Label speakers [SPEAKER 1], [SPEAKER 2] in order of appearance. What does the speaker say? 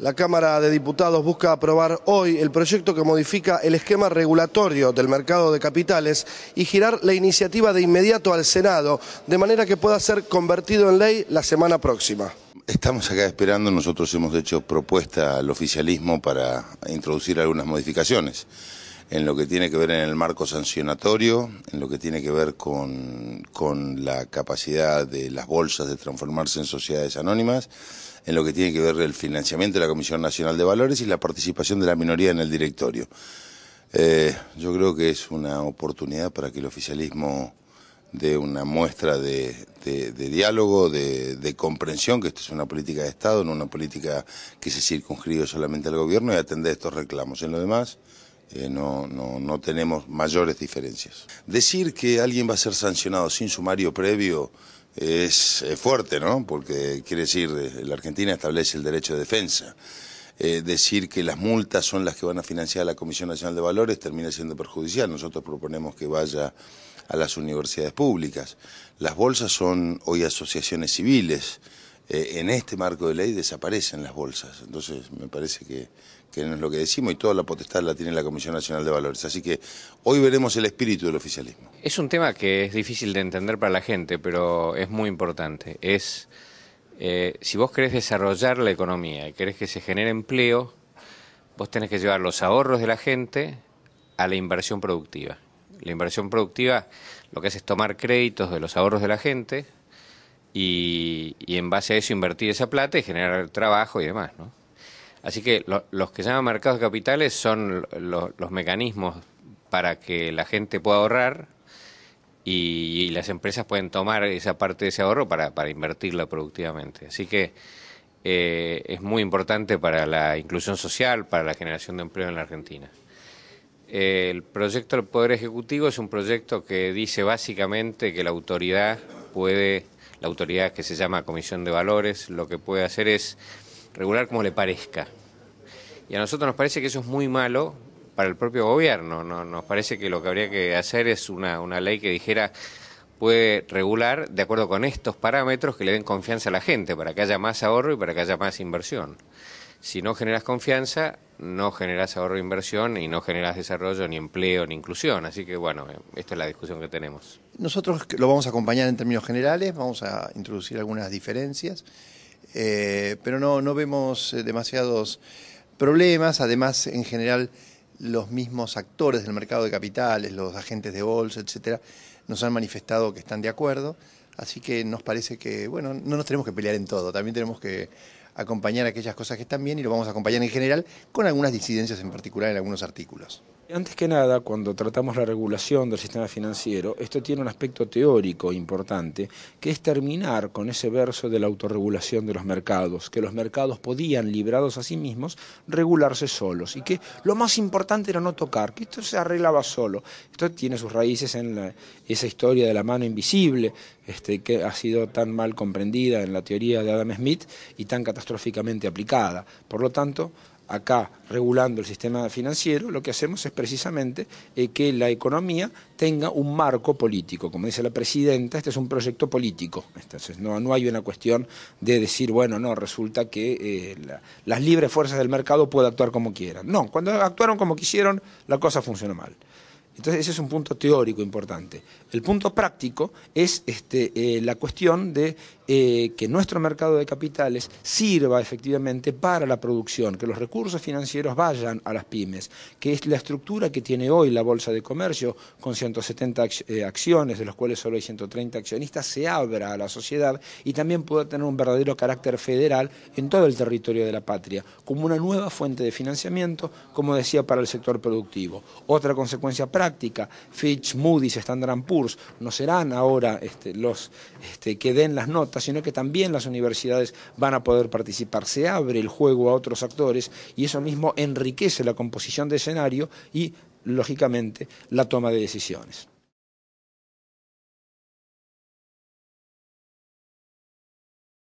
[SPEAKER 1] La Cámara de Diputados busca aprobar hoy el proyecto que modifica el esquema regulatorio del mercado de capitales y girar la iniciativa de inmediato al Senado, de manera que pueda ser convertido en ley la semana próxima.
[SPEAKER 2] Estamos acá esperando, nosotros hemos hecho propuesta al oficialismo para introducir algunas modificaciones en lo que tiene que ver en el marco sancionatorio, en lo que tiene que ver con, con la capacidad de las bolsas de transformarse en sociedades anónimas, en lo que tiene que ver el financiamiento de la Comisión Nacional de Valores y la participación de la minoría en el directorio. Eh, yo creo que es una oportunidad para que el oficialismo dé una muestra de, diálogo, de, de, comprensión que esto es una política de Estado, no una política que se circunscribe solamente al gobierno y atender estos reclamos. En lo demás, eh, no, no, no tenemos mayores diferencias. Decir que alguien va a ser sancionado sin sumario previo es, eh, fuerte, ¿no? Porque quiere decir, eh, la Argentina establece el derecho de defensa. decir que las multas son las que van a financiar la Comisión Nacional de Valores termina siendo perjudicial. Nosotros proponemos que vaya a las universidades públicas. Las bolsas son hoy asociaciones civiles. Eh, en este marco de ley desaparecen las bolsas. Entonces, me parece que, no es lo que decimos y toda la potestad la tiene la Comisión Nacional de Valores. Así que hoy veremos el espíritu del oficialismo.
[SPEAKER 3] Es un tema que es difícil de entender para la gente, pero es muy importante. Es, eh, si vos querés desarrollar la economía y querés que se genere empleo, vos tenés que llevar los ahorros de la gente a la inversión productiva. La inversión productiva lo que hace es tomar créditos de los ahorros de la gente, y, en base a eso invertir esa plata y generar trabajo y demás. ¿no? Así que los que se llaman mercados de capitales son los mecanismos para que la gente pueda ahorrar y, las empresas pueden tomar esa parte de ese ahorro para, para invertirla productivamente. Así que eh, es muy importante para la inclusión social, para la generación de empleo en la Argentina. el proyecto del Poder Ejecutivo es un proyecto que dice básicamente que la autoridad puede la autoridad que se llama Comisión de Valores lo que puede hacer es regular como le parezca. Y a nosotros nos parece que eso es muy malo para el propio gobierno. No, nos parece que lo que habría que hacer es una, una ley que dijera puede regular de acuerdo con estos parámetros que le den confianza a la gente, para que haya más ahorro y para que haya más inversión. Si no generas confianza, no generas ahorro e inversión y no generas desarrollo, ni empleo, ni inclusión. Así que bueno, eh, esta es la discusión que tenemos.
[SPEAKER 1] Nosotros lo vamos a acompañar en términos generales, vamos a introducir algunas diferencias, eh, pero no, no vemos eh, demasiados problemas. Además, en general, los mismos actores del mercado de capitales, los agentes de bolsa, etcétera, nos han manifestado que están de acuerdo. Así que nos parece que, bueno, no nos tenemos que pelear en todo, también tenemos que acompañar aquellas cosas que están bien y lo
[SPEAKER 4] vamos a acompañar en general con algunas disidencias en particular en algunos artículos. Antes que nada, cuando tratamos la regulación del sistema financiero, esto tiene un aspecto teórico importante, que es terminar con ese verso de la autorregulación de los mercados, que los mercados podían, librados a sí mismos, regularse solos y que lo más importante era no tocar, que esto se arreglaba solo. Esto tiene sus raíces en esa historia de la mano invisible, este, que ha sido tan mal comprendida en la teoría de Adam Smith y tan catastróficamente aplicada. Por lo tanto, acá regulando el sistema financiero, lo que hacemos es precisamente eh, que la economía tenga un marco político. Como dice la presidenta, este es un proyecto político. Entonces, no, hay una cuestión de decir, bueno, no, resulta que eh, las libres fuerzas del mercado pueden actuar como quieran. No, cuando actuaron como quisieron, la cosa funcionó mal. Entonces ese es un punto teórico importante. El punto práctico es este, eh, la cuestión de eh, que nuestro mercado de capitales sirva efectivamente para la producción, que los recursos financieros vayan a las pymes, que es la estructura que tiene hoy la Bolsa de Comercio con 170 eh, acciones, de las cuales solo hay 130 accionistas, se abra a la sociedad y también pueda tener un verdadero carácter federal en todo el territorio de la patria, como una nueva fuente de financiamiento, como decía, para el sector productivo. Otra consecuencia práctica práctica. Fitch, Moody's, Standard Poor's no serán ahora este, los este, que den las notas, sino que también las universidades van a poder participar. Se abre el juego a otros actores y eso mismo enriquece la composición de escenario y, lógicamente, la toma de decisiones.